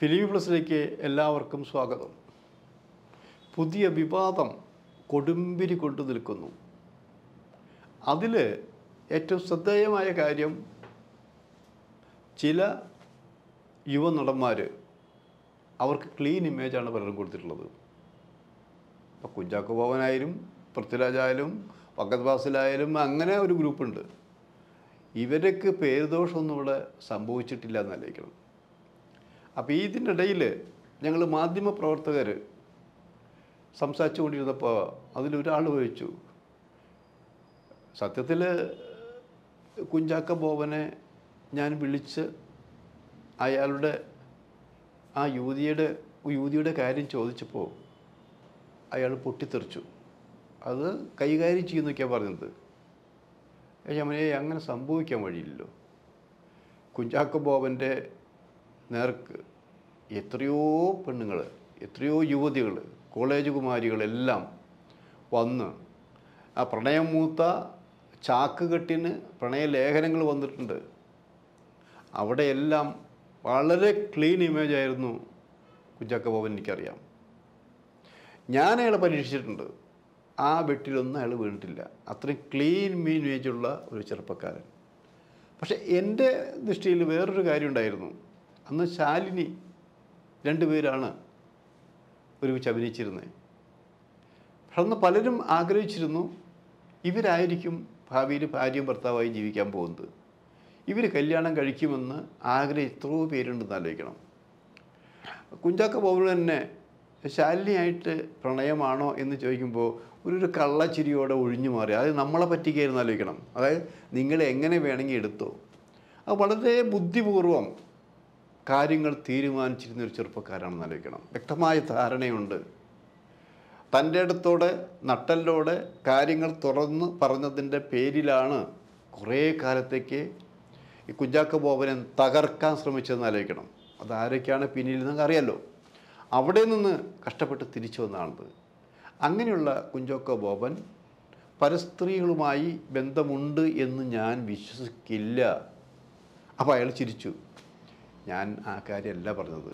ഫിലിമി പ്ലസിലേക്ക് എല്ലാവർക്കും സ്വാഗതം പുതിയ വിവാദം കൊടുമ്പിരി കൊണ്ടു നിൽക്കുന്നു അതിൽ ഏറ്റവും ശ്രദ്ധേയമായ കാര്യം ചില യുവനടന്മാർ അവർക്ക് ക്ലീൻ ഇമേജാണ് പലരും കൊടുത്തിട്ടുള്ളത് ഇപ്പം കുഞ്ചാക്കു ഭവനായാലും പൃഥ്വിരാജായാലും വക്കത്ത് ബാസിലായാലും അങ്ങനെ ഒരു ഗ്രൂപ്പുണ്ട് ഇവരൊക്കെ പേരുദോഷമൊന്നും ഇവിടെ സംഭവിച്ചിട്ടില്ല എന്നാലോചിക്കണം അപ്പോൾ ഇതിൻ്റെ ഇടയിൽ ഞങ്ങൾ മാധ്യമപ്രവർത്തകർ സംസാരിച്ചു കൊണ്ടിരുന്നപ്പോൾ അതിലൊരാൾ ചോദിച്ചു സത്യത്തിൽ കുഞ്ചാക്ക ബോബനെ ഞാൻ വിളിച്ച് അയാളുടെ ആ യുവതിയുടെ യുവതിയുടെ കാര്യം ചോദിച്ചപ്പോൾ അയാൾ പൊട്ടിത്തെറിച്ചു അത് കൈകാര്യം ചെയ്യുന്നൊക്കെയാണ് പറഞ്ഞത് യമനെ അങ്ങനെ സംഭവിക്കാൻ വഴിയില്ലല്ലോ കുഞ്ചാക്ക ബോബൻ്റെ നേർക്ക് എത്രയോ പെണ്ണുങ്ങൾ എത്രയോ യുവതികൾ കോളേജ് കുമാരികളെല്ലാം വന്ന് ആ പ്രണയം മൂത്ത കെട്ടിന് പ്രണയലേഖനങ്ങൾ വന്നിട്ടുണ്ട് അവിടെയെല്ലാം വളരെ ക്ലീൻ ഇമേജ് ആയിരുന്നു കുഞ്ചാക്ക ബോബൻ എനിക്കറിയാം ഞാൻ അയാളെ പരീക്ഷിച്ചിട്ടുണ്ട് ആ വെട്ടിലൊന്നും അയാൾ വീണിട്ടില്ല അത്രയും ക്ലീൻ മീൻ ഇമേജുള്ള ഒരു ചെറുപ്പക്കാരൻ പക്ഷേ എൻ്റെ ദൃഷ്ടിയിൽ വേറൊരു കാര്യം ഉണ്ടായിരുന്നു അന്ന് ശാലിനി രണ്ടുപേരാണ് ഒരുമിച്ച് അഭിനയിച്ചിരുന്നത് അന്ന് പലരും ആഗ്രഹിച്ചിരുന്നു ഇവരായിരിക്കും ഭാവിയിൽ ഭാര്യയും ഭർത്താവായി ജീവിക്കാൻ പോകുന്നത് ഇവർ കല്യാണം കഴിക്കുമെന്ന് ആഗ്രഹം എത്രയോ പേരുണ്ടെന്ന് ആലോചിക്കണം കുഞ്ചാക്ക ബോബൻ തന്നെ ശാലിനിയായിട്ട് പ്രണയമാണോ എന്ന് ചോദിക്കുമ്പോൾ ഒരു ഒരു കള്ളച്ചിരിയോടെ ഒഴിഞ്ഞു മാറി അത് നമ്മളെ പറ്റിക്കായിരുന്നു ആലോചിക്കണം അതായത് നിങ്ങളെ എങ്ങനെ വേണമെങ്കിൽ എടുത്തോ അത് വളരെ ബുദ്ധിപൂർവം കാര്യങ്ങൾ തീരുമാനിച്ചിരുന്ന ഒരു ചെറുപ്പക്കാരാണെന്ന് ആലോചിക്കണം വ്യക്തമായ ധാരണയുണ്ട് തൻ്റെ അടുത്തോടെ നട്ടല്ലോടെ കാര്യങ്ങൾ തുറന്ന് പറഞ്ഞതിൻ്റെ പേരിലാണ് കുറേ കാലത്തേക്ക് ഈ കുഞ്ചാക്ക ബോബനെ തകർക്കാൻ ശ്രമിച്ചതെന്ന് ആലോചിക്കണം അതാരൊക്കെയാണ് പിന്നിൽ നിന്നൊക്കെ അറിയാമല്ലോ അവിടെ നിന്ന് കഷ്ടപ്പെട്ട് തിരിച്ചു വന്നാണത് അങ്ങനെയുള്ള കുഞ്ചാക്ക ബോബൻ പരസ്ത്രീകളുമായി ബന്ധമുണ്ട് എന്ന് ഞാൻ വിശ്വസിക്കില്ല അപ്പോൾ അയാൾ ചിരിച്ചു ഞാൻ ആ കാര്യമല്ല പറഞ്ഞത്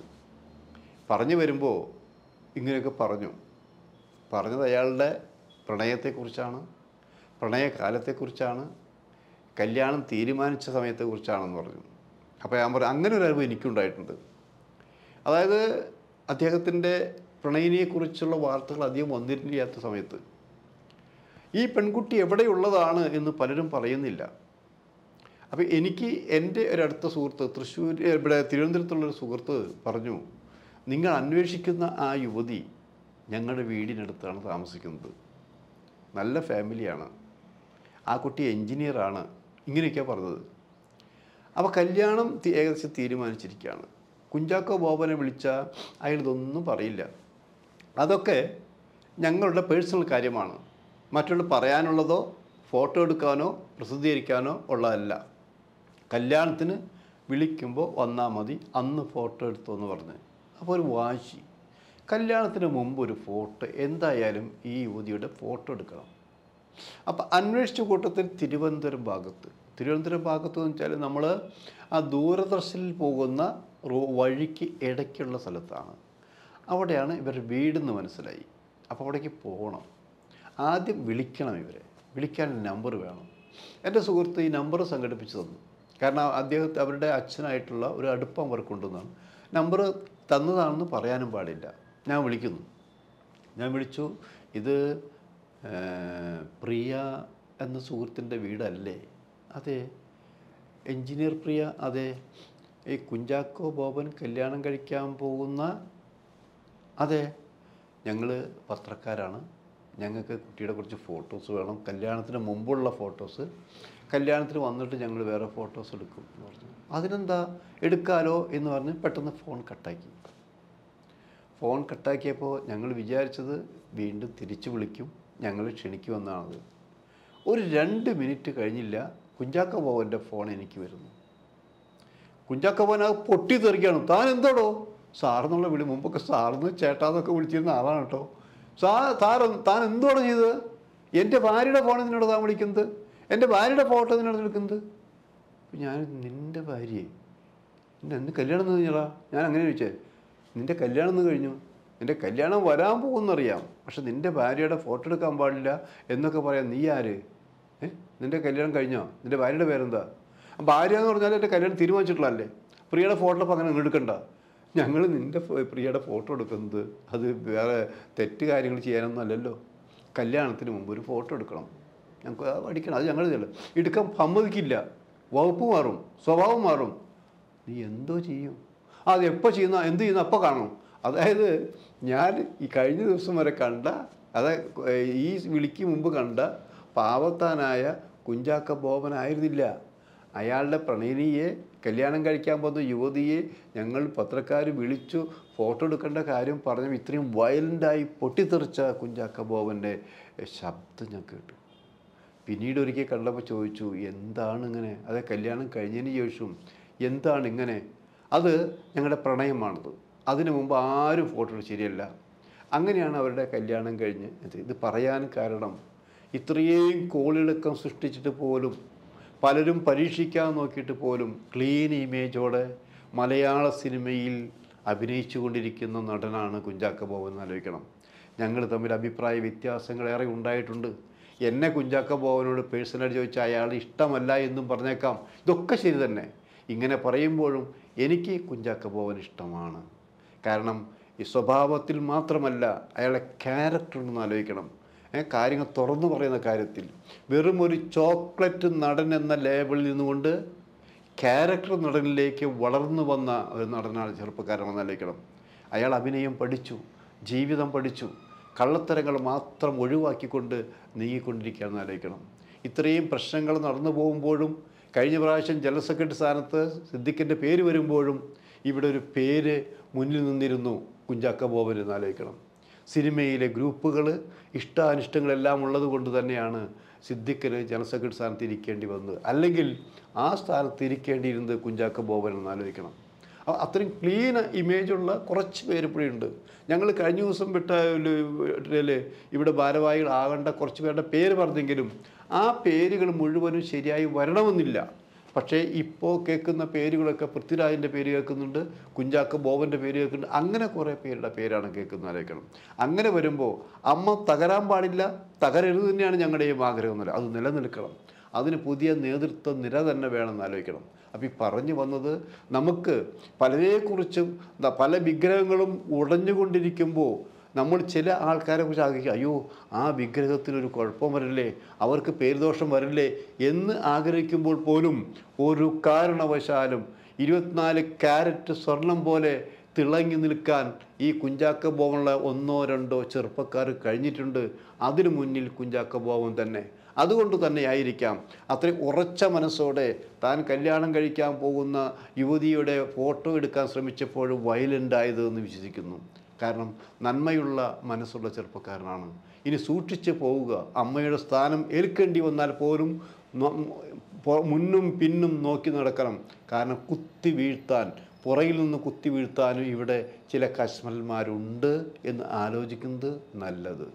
പറഞ്ഞു വരുമ്പോൾ ഇങ്ങനെയൊക്കെ പറഞ്ഞു പറഞ്ഞത് അയാളുടെ പ്രണയത്തെക്കുറിച്ചാണ് പ്രണയകാലത്തെക്കുറിച്ചാണ് കല്യാണം തീരുമാനിച്ച സമയത്തെക്കുറിച്ചാണെന്ന് പറഞ്ഞു അപ്പോൾ ഞാൻ പറഞ്ഞു അങ്ങനെ ഒരു അറിവ് എനിക്കുണ്ടായിട്ടുണ്ട് അതായത് അദ്ദേഹത്തിൻ്റെ പ്രണയിനിയെക്കുറിച്ചുള്ള വാർത്തകൾ അധികം വന്നിട്ടില്ലാത്ത സമയത്ത് ഈ പെൺകുട്ടി എവിടെയുള്ളതാണ് എന്ന് പലരും പറയുന്നില്ല അപ്പോൾ എനിക്ക് എൻ്റെ ഒരടുത്ത സുഹൃത്ത് തൃശ്ശൂർ ഇവിടെ തിരുവനന്തപുരത്തുള്ളൊരു സുഹൃത്ത് പറഞ്ഞു നിങ്ങൾ അന്വേഷിക്കുന്ന ആ യുവതി ഞങ്ങളുടെ വീടിനടുത്താണ് താമസിക്കുന്നത് നല്ല ഫാമിലിയാണ് ആ കുട്ടി എൻജിനീയറാണ് ഇങ്ങനെയൊക്കെയാണ് പറഞ്ഞത് അപ്പോൾ കല്യാണം ഏകദേശം തീരുമാനിച്ചിരിക്കുകയാണ് കുഞ്ചാക്കോ ബോബനെ വിളിച്ചാൽ അയാളിതൊന്നും പറയില്ല അതൊക്കെ ഞങ്ങളുടെ പേഴ്സണൽ കാര്യമാണ് മറ്റുള്ള പറയാനുള്ളതോ ഫോട്ടോ എടുക്കാനോ പ്രസിദ്ധീകരിക്കാനോ ഉള്ളതല്ല കല്യാണത്തിന് വിളിക്കുമ്പോൾ വന്നാൽ മതി അന്ന് ഫോട്ടോ എടുത്തു എന്ന് പറഞ്ഞ് അപ്പോൾ ഒരു വാശി കല്യാണത്തിന് മുമ്പ് ഒരു ഫോട്ടോ എന്തായാലും ഈ യുവതിയുടെ ഫോട്ടോ എടുക്കണം അപ്പോൾ അന്വേഷിച്ച കൂട്ടത്തിൽ തിരുവനന്തപുരം ഭാഗത്ത് തിരുവനന്തപുരം ഭാഗത്ത് എന്ന് വെച്ചാൽ നമ്മൾ ആ ദൂരദർശനിൽ പോകുന്ന റോ വഴിക്ക് ഇടയ്ക്കുള്ള സ്ഥലത്താണ് അവിടെയാണ് ഇവർ വീടെന്ന് മനസ്സിലായി അപ്പോൾ അവിടേക്ക് പോകണം ആദ്യം വിളിക്കണം ഇവരെ വിളിക്കാൻ നമ്പർ വേണം എൻ്റെ സുഹൃത്ത് ഈ നമ്പർ സംഘടിപ്പിച്ച് തന്നു കാരണം അദ്ദേഹത്തെ അവരുടെ അച്ഛനായിട്ടുള്ള ഒരു അടുപ്പം അവർക്കുണ്ടെന്നാണ് നമ്പർ തന്നതാണെന്ന് പറയാനും പാടില്ല ഞാൻ വിളിക്കുന്നു ഞാൻ വിളിച്ചു ഇത് പ്രിയ എന്ന സുഹൃത്തിൻ്റെ വീടല്ലേ അതെ എൻജിനീയർ പ്രിയ അതെ ഈ കുഞ്ചാക്കോ ബോബൻ കല്യാണം കഴിക്കാൻ പോകുന്ന അതെ ഞങ്ങൾ പത്രക്കാരാണ് ഞങ്ങൾക്ക് കുട്ടിയുടെ കുറച്ച് ഫോട്ടോസ് വേണം കല്യാണത്തിന് മുമ്പുള്ള ഫോട്ടോസ് കല്യാണത്തിന് വന്നിട്ട് ഞങ്ങൾ വേറെ ഫോട്ടോസ് എടുക്കും എന്ന് പറഞ്ഞു അതിനെന്താ എടുക്കാലോ എന്ന് പറഞ്ഞ് പെട്ടെന്ന് ഫോൺ കട്ടാക്കി ഫോൺ കട്ടാക്കിയപ്പോൾ ഞങ്ങൾ വിചാരിച്ചത് വീണ്ടും തിരിച്ചു വിളിക്കും ഞങ്ങൾ ക്ഷണിക്കുമെന്നാണത് ഒരു രണ്ട് മിനിറ്റ് കഴിഞ്ഞില്ല കുഞ്ചാക്ക ബോവൻ്റെ ഫോൺ എനിക്ക് വരുന്നു കുഞ്ചാക്ക ബോവൻ അത് തെറിക്കുകയാണ് താൻ എന്തോടോ സാറെന്നുള്ള വിളി മുമ്പൊക്കെ സാറെന്ന് ചേട്ടാന്നൊക്കെ വിളിച്ചിരുന്ന ആളാണ് കേട്ടോ സാ താൻ താൻ എന്തുവാണ് ചെയ്തത് എൻ്റെ ഭാര്യയുടെ ഫോൺ നിന്നോട് താൻ വിളിക്കുന്നത് എൻ്റെ ഭാര്യയുടെ ഫോട്ടോ നിന്നോട് നിൽക്കുന്നത് ഞാൻ നിൻ്റെ ഭാര്യയെ എൻ്റെ എന്ത് കല്യാണം എന്ന് കഴിഞ്ഞാ ഞാൻ അങ്ങനെ ചോദിച്ചേ നിൻ്റെ കല്യാണം എന്ന് കഴിഞ്ഞു എൻ്റെ കല്യാണം വരാൻ പോകുമെന്നറിയാം പക്ഷെ നിൻ്റെ ഭാര്യയുടെ ഫോട്ടോ എടുക്കാൻ പാടില്ല എന്നൊക്കെ പറയാം നീ ആര് നിൻ്റെ കല്യാണം കഴിഞ്ഞോ നിൻ്റെ ഭാര്യയുടെ പേരെന്താ ഭാര്യ എന്ന് പറഞ്ഞാൽ എൻ്റെ കല്യാണം തീരുമാനിച്ചിട്ടുള്ളതല്ലേ പ്രിയയുടെ ഫോട്ടോ അപ്പോൾ അങ്ങനെ എടുക്കണ്ട ഞങ്ങൾ നിൻ്റെ പ്രിയയുടെ ഫോട്ടോ എടുക്കുന്നത് അത് വേറെ തെറ്റ് കാര്യങ്ങൾ ചെയ്യാനൊന്നും അല്ലല്ലോ കല്യാണത്തിന് മുമ്പ് ഒരു ഫോട്ടോ എടുക്കണം ഞങ്ങൾക്ക് അടിക്കണം അത് ഞങ്ങൾ ചെയ്യണം എടുക്കാൻ സമ്മതിക്കില്ല വകുപ്പ് മാറും സ്വഭാവം മാറും നീ എന്തോ ചെയ്യും അത് എപ്പോൾ ചെയ്യുന്ന എന്ത് ചെയ്യുന്ന അപ്പോൾ കാണണം അതായത് ഞാൻ ഈ കഴിഞ്ഞ ദിവസം വരെ കണ്ട അതായത് ഈ വിളിക്ക് മുമ്പ് കണ്ട പാവത്താനായ കുഞ്ചാക്ക ബോബനായിരുന്നില്ല അയാളുടെ പ്രണയിനിയെ കല്യാണം കഴിക്കാൻ പോകുന്ന യുവതിയെ ഞങ്ങൾ പത്രക്കാർ വിളിച്ചു ഫോട്ടോ എടുക്കേണ്ട കാര്യം പറഞ്ഞു ഇത്രയും വയലൻ്റായി പൊട്ടിത്തെറിച്ച കുഞ്ചാക്ക ബോബൻ്റെ ശബ്ദം ഞാൻ കേട്ടു പിന്നീട് ഒരിക്കൽ കണ്ടപ്പോൾ ചോദിച്ചു എന്താണ് ഇങ്ങനെ അതെ കല്യാണം കഴിഞ്ഞതിന് ശേഷം എന്താണ് ഇങ്ങനെ അത് ഞങ്ങളുടെ പ്രണയമാണത് അതിനു മുമ്പ് ആരും ഫോട്ടോ ശരിയല്ല അങ്ങനെയാണ് അവരുടെ കല്യാണം കഴിഞ്ഞ് ഇത് പറയാൻ കാരണം ഇത്രയും കോളിളക്കം സൃഷ്ടിച്ചിട്ട് പോലും പലരും പരീക്ഷിക്കാൻ നോക്കിയിട്ട് പോലും ക്ലീൻ ഇമേജോടെ മലയാള സിനിമയിൽ അഭിനയിച്ചു കൊണ്ടിരിക്കുന്ന നടനാണ് കുഞ്ചാക്ക ബോബൻ എന്ന് ആലോചിക്കണം ഞങ്ങൾ തമ്മിൽ അഭിപ്രായ വ്യത്യാസങ്ങൾ ഏറെ ഉണ്ടായിട്ടുണ്ട് എന്നെ കുഞ്ചാക്ക ബോബനോട് പേഴ്സണലായിട്ട് ചോദിച്ചാൽ അയാൾ ഇഷ്ടമല്ല എന്നും പറഞ്ഞേക്കാം ഇതൊക്കെ ശരി തന്നെ ഇങ്ങനെ പറയുമ്പോഴും എനിക്ക് കുഞ്ചാക്ക ബോബൻ ഇഷ്ടമാണ് കാരണം ഈ സ്വഭാവത്തിൽ മാത്രമല്ല അയാളെ ക്യാരക്ടർ ഉണ്ടെന്ന് ആലോചിക്കണം കാര്യങ്ങൾ തുറന്നു പറയുന്ന കാര്യത്തിൽ വെറും ഒരു ചോക്ലേറ്റ് നടൻ എന്ന ലേബിളിൽ നിന്നുകൊണ്ട് ക്യാരക്ടർ നടനിലേക്ക് വളർന്നു വന്ന ഒരു നടനാണ് ചെറുപ്പക്കാരൻ വന്നാലേക്കണം അയാൾ അഭിനയം പഠിച്ചു ജീവിതം പഠിച്ചു കള്ളത്തരങ്ങൾ മാത്രം ഒഴിവാക്കിക്കൊണ്ട് നീങ്ങിക്കൊണ്ടിരിക്കുകയാണെന്ന് ആലോചിക്കണം ഇത്രയും പ്രശ്നങ്ങൾ നടന്നു പോകുമ്പോഴും കഴിഞ്ഞ പ്രാവശ്യം ജനറൽ സെക്രട്ടറി സ്ഥാനത്ത് സിദ്ദിഖിൻ്റെ പേര് വരുമ്പോഴും ഇവിടെ ഒരു പേര് മുന്നിൽ നിന്നിരുന്നു കുഞ്ചാക്ക ബോബൻ എന്ന് സിനിമയിലെ ഗ്രൂപ്പുകൾ ഇഷ്ടാനിഷ്ടങ്ങളെല്ലാം ഉള്ളത് കൊണ്ട് തന്നെയാണ് സിദ്ദിഖിന് ജനറൽ സ്ഥാനത്ത് ഇരിക്കേണ്ടി വന്നത് അല്ലെങ്കിൽ ആ സ്ഥാനത്ത് ഇരിക്കേണ്ടിയിരുന്നത് കുഞ്ചാക്ക ബോബൻ എന്ന് ആലോചിക്കണം അപ്പോൾ അത്രയും ക്ലീൻ ഇമേജുള്ള കുറച്ച് പേര് ഇപ്പോഴുണ്ട് ഞങ്ങൾ കഴിഞ്ഞ ദിവസം വിട്ട ഇവിടെ ഭാരവാഹികൾ ആകേണ്ട കുറച്ച് പേരുടെ പേര് പറഞ്ഞെങ്കിലും ആ പേരുകൾ മുഴുവനും ശരിയായി വരണമെന്നില്ല പക്ഷേ ഇപ്പോൾ കേൾക്കുന്ന പേരുകളൊക്കെ പൃഥ്വിരാജിൻ്റെ പേര് കേൾക്കുന്നുണ്ട് കുഞ്ചാക്ക ബോബൻ്റെ പേര് കേൾക്കുന്നുണ്ട് അങ്ങനെ കുറേ പേരുടെ പേരാണ് കേൾക്കുന്നത് അറിയിക്കണം അങ്ങനെ വരുമ്പോൾ അമ്മ തകരാൻ പാടില്ല തകരരുത് തന്നെയാണ് ഞങ്ങളുടെയും ആഗ്രഹം എന്നല്ല അത് നിലനിൽക്കണം അതിന് പുതിയ നേതൃത്വ നിര തന്നെ വേണമെന്ന് ആലോചിക്കണം അപ്പോൾ ഈ പറഞ്ഞു വന്നത് നമുക്ക് പലരെക്കുറിച്ചും പല വിഗ്രഹങ്ങളും ഉടഞ്ഞുകൊണ്ടിരിക്കുമ്പോൾ നമ്മൾ ചില ആൾക്കാരെ കുറിച്ച് ആഗ്രഹിക്കുക അയ്യോ ആ വിഗ്രഹത്തിനൊരു കുഴപ്പം വരില്ലേ അവർക്ക് പേരുദോഷം വരില്ലേ എന്ന് ആഗ്രഹിക്കുമ്പോൾ പോലും ഒരു കാരണവശാലും ഇരുപത്തിനാല് ക്യാരറ്റ് സ്വർണം പോലെ തിളങ്ങി നിൽക്കാൻ ഈ കുഞ്ചാക്ക ബോവനുള്ള ഒന്നോ രണ്ടോ ചെറുപ്പക്കാർ കഴിഞ്ഞിട്ടുണ്ട് അതിനു മുന്നിൽ കുഞ്ചാക്ക ബോവൻ തന്നെ അതുകൊണ്ട് തന്നെയായിരിക്കാം അത്രയും ഉറച്ച മനസ്സോടെ താൻ കല്യാണം കഴിക്കാൻ പോകുന്ന യുവതിയുടെ ഫോട്ടോ എടുക്കാൻ ശ്രമിച്ചപ്പോൾ വയലുണ്ടായത് എന്ന് വിശ്വസിക്കുന്നു കാരണം നന്മയുള്ള മനസ്സുള്ള ചെറുപ്പക്കാരനാണ് ഇനി സൂക്ഷിച്ച് പോവുക അമ്മയുടെ സ്ഥാനം ഏൽക്കേണ്ടി വന്നാൽ പോലും മുന്നും പിന്നും നോക്കി നടക്കണം കാരണം കുത്തി വീഴ്ത്താൻ പുറയിൽ നിന്ന് കുത്തി വീഴ്ത്താനും ഇവിടെ ചില കശ്മൽമാരുണ്ട് എന്ന് ആലോചിക്കുന്നത് നല്ലത്